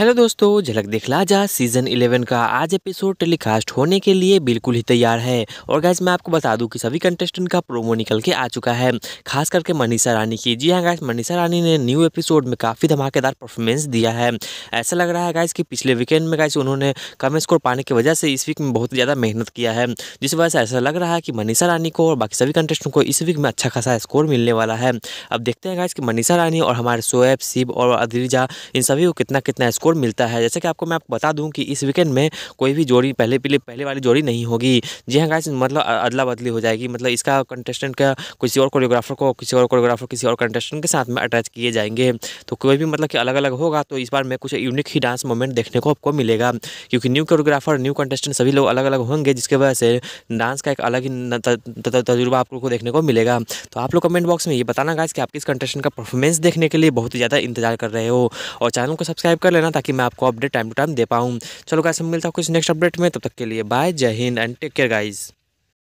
hello दोस्तों झलक दिखला जा सीजन 11 का आज एपिसोड टेलीकास्ट होने के लिए बिल्कुल ही तैयार है और गैस मैं आपको बता दूं कि सभी कंटेस्टेंट का प्रोमो निकल के आ चुका है खास करके मनीषा रानी की जी हाँ गैस मनीषा रानी ने न्यू एपिसोड में काफ़ी धमाकेदार परफॉर्मेंस दिया है ऐसा लग रहा है गैस कि पिछले वीकेंड में गैस उन्होंने कम स्कोर पाने की वजह से इस वीक में बहुत ज़्यादा मेहनत किया है जिस वजह से ऐसा लग रहा है कि मनीषा रानी को और बाकी सभी कंटेस्टेंट को इस वीक में अच्छा खासा स्कोर मिलने वाला है अब देखते हैं गैस कि मनीषा रानी और हमारे शोएब शिव और अदिरजा इन सभी को कितना कितना स्कोर स्कोर मिलता है जैसे कि आपको मैं आपको बता दूं कि इस वीकेंड में कोई भी जोड़ी पहले पहले पहले वाली जोड़ी नहीं होगी जी हाँ गाइस मतलब अदला बदली हो जाएगी मतलब इसका कंटेस्टेंट का किसी और कोरियोग्राफर को किसी और कोरियोग्राफर किसी और कंटेस्टेंट के साथ में अटैच किए जाएंगे तो कोई भी मतलब कि अलग अलग होगा तो इस बार में कुछ यूनिक ही डांस मोमेंट देखने को आपको मिलेगा क्योंकि न्यू कोरियोग्राफर न्यू कंटेस्टेंट सभी लोग अलग अलग होंगे जिसकी वजह से डांस का एक अलग ही तजुर्बा आप लोग को देखने को मिलेगा तो आप लोग कमेंट बॉक्स में ये बताना गाइस कि आप किस कंटेस्टेंट का परफॉर्मेंस देखने के लिए बहुत ही ज़्यादा इंतजार कर रहे हो और चैनल को सब्सक्राइब कर लेना करना ताकि मैं आपको अपडेट टाइम टू टाइम दे पाऊँ चलो कैसे मिलता हूँ कुछ नेक्स्ट अपडेट में तब तक के लिए bye Jai Hind and take care guys